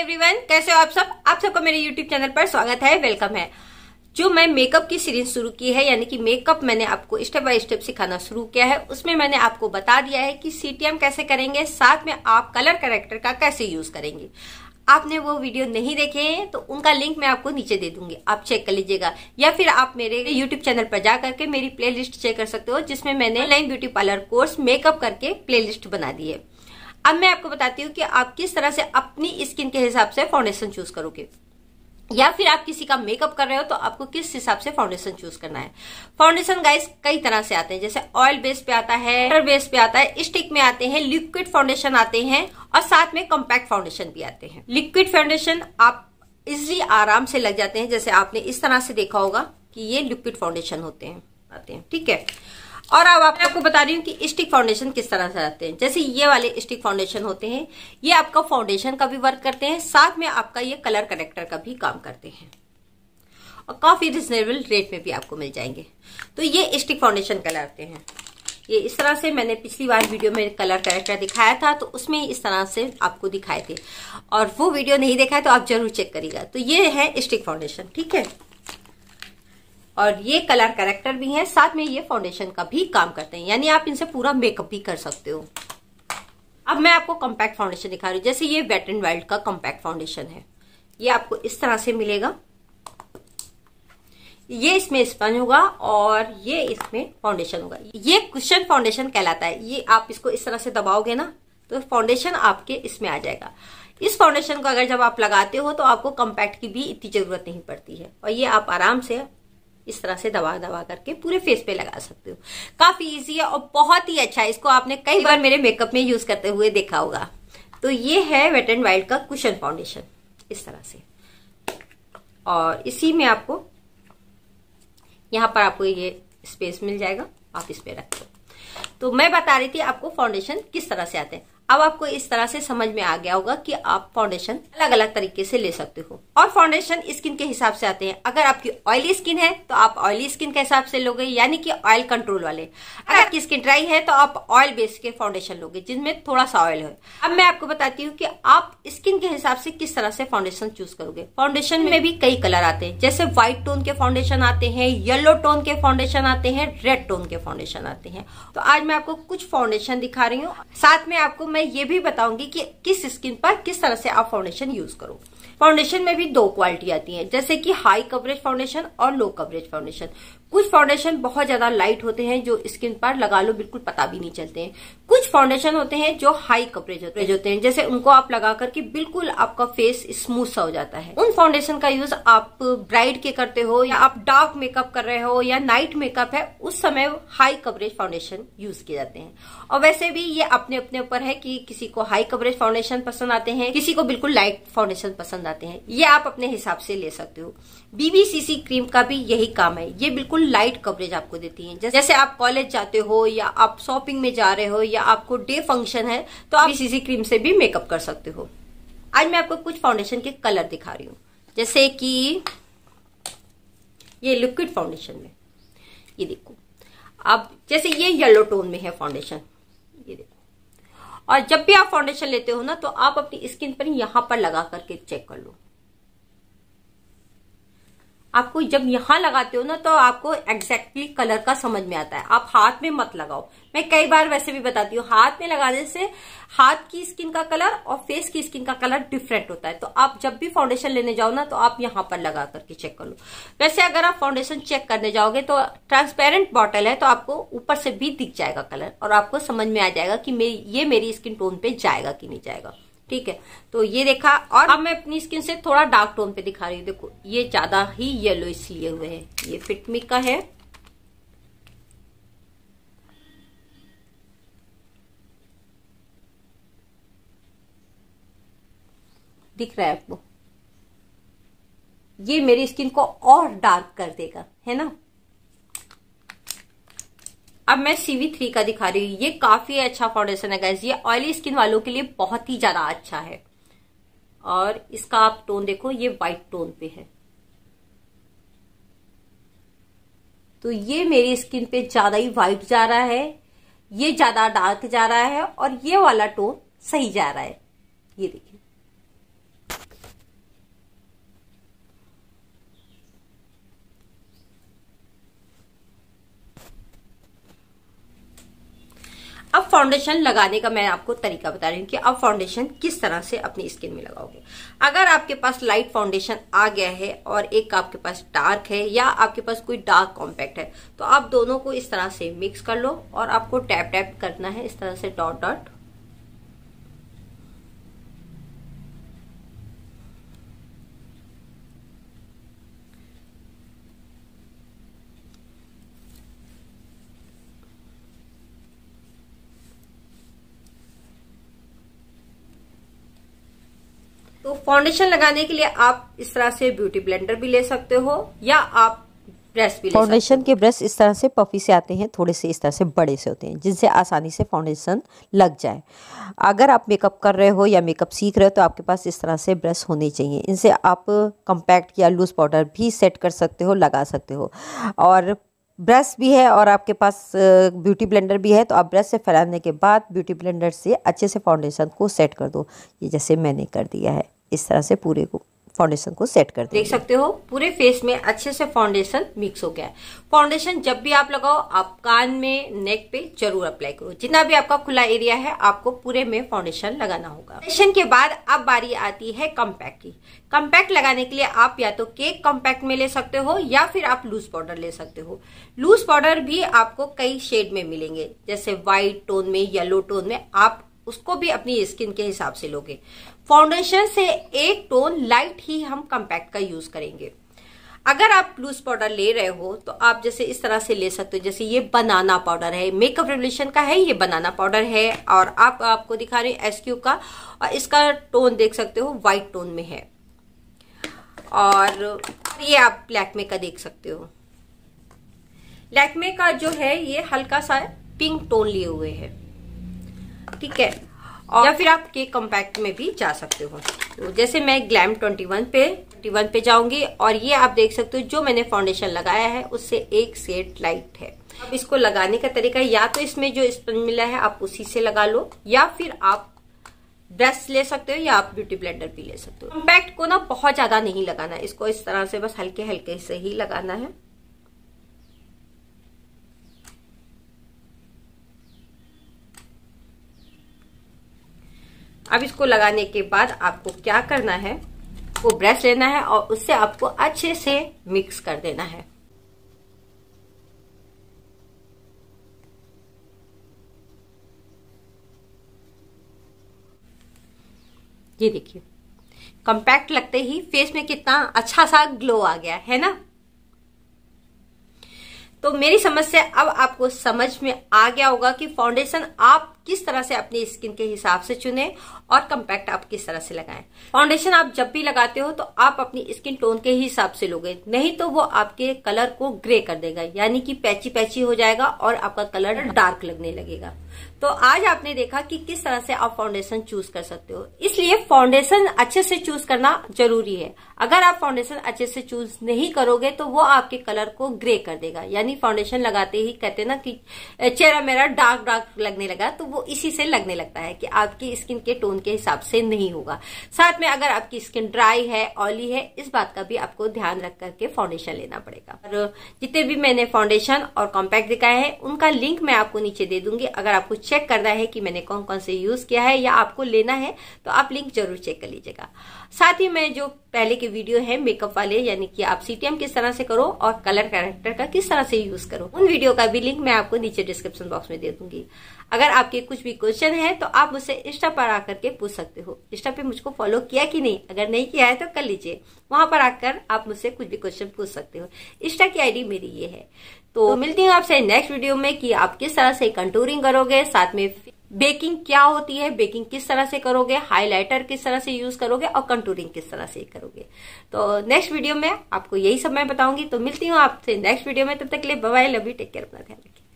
everyone कैसे हो आप सब आप सबका मेरे यूट्यूब चैनल पर स्वागत है वेलकम है जो मैं मेकअप की सीरीज शुरू की है यानी कि मेकअप मैंने आपको स्टेप बाय स्टेप सिखाना शुरू किया है उसमें मैंने आपको बता दिया है कि सीटीएम कैसे करेंगे साथ में आप कलर करेक्टर का कैसे यूज करेंगे आपने वो वीडियो नहीं देखे हैं तो उनका लिंक मैं आपको नीचे दे दूंगी आप चेक कर लीजिएगा या फिर आप मेरे यूट्यूब चैनल पर जा करके मेरी प्लेलिस्ट चेक कर सकते हो जिसमें मैंने online beauty parlour course makeup करके प्लेलिस्ट बना दी है अब मैं आपको बताती हूँ कि आप किस तरह से अपनी स्किन के हिसाब से फाउंडेशन चूज करोगे या फिर आप किसी का मेकअप कर रहे हो तो आपको किस हिसाब से फाउंडेशन चूज करना है फाउंडेशन गाइस कई तरह से आते हैं जैसे ऑयल बेस पे आता है वाटर बेस पे आता है स्टिक में आते हैं लिक्विड फाउंडेशन आते हैं और साथ में कॉम्पैक्ट फाउंडेशन भी आते हैं लिक्विड फाउंडेशन आप इजिली आराम से लग जाते हैं जैसे आपने इस तरह से देखा होगा कि ये लिक्विड फाउंडेशन होते हैं आते हैं ठीक है और अब आप आपको बता रही हूँ कि स्टिक फाउंडेशन किस तरह से रहते हैं जैसे ये वाले स्टिक फाउंडेशन होते हैं ये आपका फाउंडेशन का भी वर्क करते हैं साथ में आपका ये कलर करेक्टर का भी काम करते हैं और काफी रिजनेबल रेट में भी आपको मिल जाएंगे तो ये स्टिक फाउंडेशन कलर आते हैं ये इस तरह से मैंने पिछली बार वीडियो में कलर करेक्टर दिखाया था तो उसमें इस तरह से आपको दिखाए थे और वो वीडियो नहीं देखा है तो आप जरूर चेक करिएगा तो ये है स्टिक फाउंडेशन ठीक है और ये कलर करेक्टर भी हैं साथ में ये फाउंडेशन का भी काम करते हैं यानी आप इनसे पूरा मेकअप भी कर सकते हो अब मैं आपको कॉम्पैक्ट फाउंडेशन दिखा रही हूँ जैसे ये वेट एंड वाइल्ड का कॉम्पैक्ट फाउंडेशन है ये आपको इस तरह से मिलेगा ये इसमें स्पंज होगा और ये इसमें फाउंडेशन होगा ये क्वेश्चन फाउंडेशन कहलाता है ये आप इसको इस तरह से दबाओगे ना तो फाउंडेशन आपके इसमें आ जाएगा इस फाउंडेशन को अगर जब आप लगाते हो तो आपको कम्पैक्ट की भी इतनी जरूरत नहीं पड़ती है और ये आप आराम से इस तरह से दबा दबा करके पूरे फेस पे लगा सकते हो काफी इजी है और बहुत ही अच्छा है इसको आपने कई बार मेरे मेकअप में यूज करते हुए देखा होगा तो ये है वेट एंड वाइल्ड का कुशन फाउंडेशन इस तरह से और इसी में आपको यहां पर आपको ये स्पेस मिल जाएगा आप इस पर रख दो तो मैं बता रही थी आपको फाउंडेशन किस तरह से आते हैं अब आपको इस तरह से समझ में आ गया होगा कि आप फाउंडेशन अलग अलग तरीके से ले सकते हो और फाउंडेशन स्किन के हिसाब से आते हैं अगर आपकी ऑयली स्किन है तो आप ऑयली स्किन के हिसाब से लोगे यानी कि ऑयल कंट्रोल वाले अगर आपकी स्किन ड्राई है तो आप ऑयल बेस के फाउंडेशन लोगे जिनमें थोड़ा सा ऑयल है अब मैं आपको बताती हूँ कि आप स्किन के हिसाब से किस तरह से फाउंडेशन चूज करोगे फाउंडेशन में भी कई कलर आते हैं जैसे व्हाइट टोन के फाउंडेशन आते हैं येलो टोन के फाउंडेशन आते हैं रेड टोन के फाउंडेशन आते हैं तो आज मैं आपको कुछ फाउंडेशन दिखा रही हूँ साथ में आपको मैं मैं ये भी बताऊंगी कि किस स्किन पर किस तरह से आप फाउंडेशन यूज करो फाउंडेशन में भी दो क्वालिटी आती है जैसे कि हाई कवरेज फाउंडेशन और लो कवरेज फाउंडेशन कुछ फाउंडेशन बहुत ज्यादा लाइट होते हैं जो स्किन पर लगा लो बिल्कुल पता भी नहीं चलते हैं कुछ फाउंडेशन होते हैं जो हाई कवरेज होते, होते हैं जैसे उनको आप लगा करके बिल्कुल आपका फेस स्मूथ सा हो जाता है उन फाउंडेशन का यूज आप ब्राइड के करते हो या आप डार्क मेकअप कर रहे हो या नाइट मेकअप है उस समय हाई कवरेज फाउंडेशन यूज किए जाते हैं और वैसे भी ये अपने अपने ऊपर है कि किसी को हाई कवरेज फाउंडेशन पसंद आते हैं किसी को बिल्कुल लाइट फाउंडेशन पसंद आते हैं ये आप अपने हिसाब से ले सकते हो बीबीसीसी क्रीम का भी यही काम है ये बिल्कुल लाइट कवरेज आपको देती है जैसे आप कॉलेज जाते हो या आप शॉपिंग में जा रहे हो या या आपको डे फंक्शन है तो आप इसी क्रीम से भी मेकअप कर सकते हो आज मैं आपको कुछ फाउंडेशन के कलर दिखा रही हूं जैसे कि ये लिक्विड फाउंडेशन में ये देखो आप जैसे ये येलो टोन में है फाउंडेशन ये देखो और जब भी आप फाउंडेशन लेते हो ना तो आप अपनी स्किन पर यहां पर लगा करके चेक कर लो आपको जब यहाँ लगाते हो ना तो आपको एग्जैक्टली exactly कलर का समझ में आता है आप हाथ में मत लगाओ मैं कई बार वैसे भी बताती हूँ हाथ में लगाने से हाथ की स्किन का कलर और फेस की स्किन का कलर डिफरेंट होता है तो आप जब भी फाउंडेशन लेने जाओ ना तो आप यहाँ पर लगा करके चेक कर लो वैसे अगर आप फाउंडेशन चेक करने जाओगे तो ट्रांसपेरेंट बॉटल है तो आपको ऊपर से भी दिख जाएगा कलर और आपको समझ में आ जाएगा कि ये मेरी स्किन टोन पे जाएगा कि नहीं जाएगा ठीक है तो ये देखा और अब मैं अपनी स्किन से थोड़ा डार्क टोन पे दिखा रही हूँ देखो ये ज्यादा ही येलो इसलिए हुए है ये फिटमी का है दिख रहा है आपको ये मेरी स्किन को और डार्क कर देगा है ना अब मैं सीवी थ्री का दिखा रही हूँ ये काफी अच्छा फाउंडेशन है गैस ये ऑयली स्किन वालों के लिए बहुत ही ज्यादा अच्छा है और इसका आप टोन देखो ये व्हाइट टोन पे है तो ये मेरी स्किन पे ज्यादा ही व्हाइट जा रहा है ये ज्यादा डार्क जा रहा है और ये वाला टोन सही जा रहा है ये देखिए अब फाउंडेशन लगाने का मैं आपको तरीका बता रही हूँ कि अब फाउंडेशन किस तरह से अपनी स्किन में लगाओगे अगर आपके पास लाइट फाउंडेशन आ गया है और एक आपके पास डार्क है या आपके पास कोई डार्क कॉम्पैक्ट है तो आप दोनों को इस तरह से मिक्स कर लो और आपको टैप टैप करना है इस तरह से डॉट डॉट तो फाउंडेशन लगाने के लिए आप इस तरह से ब्यूटी ब्लेंडर भी ले सकते हो या आप ब्रश भी फाउंडेशन के ब्रश इस तरह से पफी से आते हैं थोड़े से इस तरह से बड़े से होते हैं जिनसे आसानी से फाउंडेशन लग जाए अगर आप मेकअप कर रहे हो या मेकअप सीख रहे हो तो आपके पास इस तरह से ब्रश होने चाहिए इनसे आप कंपैक्ट या लूज़ पाउडर भी सेट कर सकते हो लगा सकते हो और ब्रश भी है और आपके पास ब्यूटी ब्लेंडर भी है तो आप ब्रश से फैलाने के बाद ब्यूटी ब्लेंडर से अच्छे से फाउंडेशन को सेट कर दो ये जैसे मैंने कर दिया है इस तरह से पूरे को फाउंडेशन को सेट कर देख सकते हो पूरे फेस में अच्छे से फाउंडेशन मिक्स हो गया है फाउंडेशन जब भी आप लगाओ आप कान में नेक पे जरूर अप्लाई करो जितना भी आपका खुला एरिया है आपको पूरे में फाउंडेशन लगाना होगा फाउंडेशन के बाद अब बारी आती है कम्पैक्ट की कम्पैक्ट लगाने के लिए आप या तो केक कम्पैक्ट में ले सकते हो या फिर आप लूज पाउडर ले सकते हो लूज पाउडर भी आपको कई शेड में मिलेंगे जैसे व्हाइट टोन में येलो टोन में आप उसको भी अपनी स्किन के हिसाब से लोगे फाउंडेशन से एक टोन लाइट ही हम कम्पैक्ट का यूज करेंगे अगर आप लूज पाउडर ले रहे हो तो आप जैसे इस तरह से ले सकते हो जैसे ये बनाना पाउडर है मेकअप रेवल्यूशन का है ये बनाना पाउडर है और आप आपको दिखा रहे हैं एसक्यू का और इसका टोन देख सकते हो व्हाइट टोन में है और ये आप लैकमे का देख सकते हो लैकमे का जो है ये हल्का सा पिंक टोन लिए हुए है ठीक है और या फिर आप केक कॉम्पैक्ट में भी जा सकते हो तो जैसे मैं ग्लैम 21 पे 21 पे जाऊंगी और ये आप देख सकते हो जो मैंने फाउंडेशन लगाया है उससे एक सेट लाइट है अब इसको लगाने का तरीका या तो इसमें जो स्पंज मिला है आप उसी से लगा लो या फिर आप ब्रश ले सकते हो या आप ब्यूटी ब्लेंडर भी ले सकते हो कॉम्पैक्ट को ना बहुत ज्यादा नहीं लगाना इसको इस तरह से बस हल्के हल्के से ही लगाना है अब इसको लगाने के बाद आपको क्या करना है वो ब्रश लेना है और उससे आपको अच्छे से मिक्स कर देना है ये देखिए कॉम्पैक्ट लगते ही फेस में कितना अच्छा सा ग्लो आ गया है ना तो मेरी समझ से अब आपको समझ में आ गया होगा कि फाउंडेशन आप किस तरह से अपनी स्किन के हिसाब से चुने और कम्पैक्ट आप किस तरह से लगाएं फाउंडेशन आप जब भी लगाते हो तो आप अपनी स्किन टोन के हिसाब से लोगे नहीं तो वो आपके कलर को ग्रे कर देगा यानी कि पैची पैची हो जाएगा और आपका कलर डार्क लगने लगेगा तो आज आपने देखा कि किस तरह से आप फाउंडेशन चूज कर सकते हो इसलिए फाउंडेशन अच्छे से चूज करना जरूरी है अगर आप फाउंडेशन अच्छे से चूज नहीं करोगे तो वो आपके कलर को ग्रे कर देगा यानी फाउंडेशन लगाते ही कहते ना कि चेहरा मेरा डार्क डार्क लगने लगा तो वो इसी से लगने लगता है कि आपकी स्किन के टोन के हिसाब से नहीं होगा साथ में अगर आपकी स्किन ड्राई है ऑयली है इस बात का भी आपको ध्यान रख करके फाउंडेशन लेना पड़ेगा और जितने भी मैंने फाउंडेशन और कॉम्पैक्ट दिखाए हैं उनका लिंक मैं आपको नीचे दे दूंगी अगर आपको चेक करना है कि मैंने कौन कौन से यूज किया है या आपको लेना है तो आप लिंक जरूर चेक कर लीजिएगा साथ ही मैं जो पहले के वीडियो है मेकअप वाले यानी कि आप सीटीएम किस तरह से करो और कलर करेक्टर का किस तरह से यूज करो उन वीडियो का भी लिंक मैं आपको नीचे डिस्क्रिप्शन बॉक्स में दे दूंगी अगर आपके कुछ भी क्वेश्चन है तो आप मुझसे इंस्टा पर आकर के पूछ सकते हो इंस्टा पे मुझको फॉलो किया कि नहीं अगर नहीं किया है तो कर लीजिए वहां पर आकर आप मुझसे कुछ भी क्वेश्चन पूछ सकते हो इंस्टा की आईडी मेरी ये है तो मिलती हूँ आपसे नेक्स्ट वीडियो में कि आप किस तरह से कंटूरिंग करोगे साथ में बेकिंग क्या होती है बेकिंग किस तरह से करोगे हाइलाइटर किस तरह से यूज करोगे और कंटूरिंग किस तरह से करोगे तो नेक्स्ट वीडियो में आपको यही सब मैं बताऊंगी तो मिलती हूँ आपसे नेक्स्ट वीडियो में तब तक के लिए bye love you take care अपना ध्यान रखिए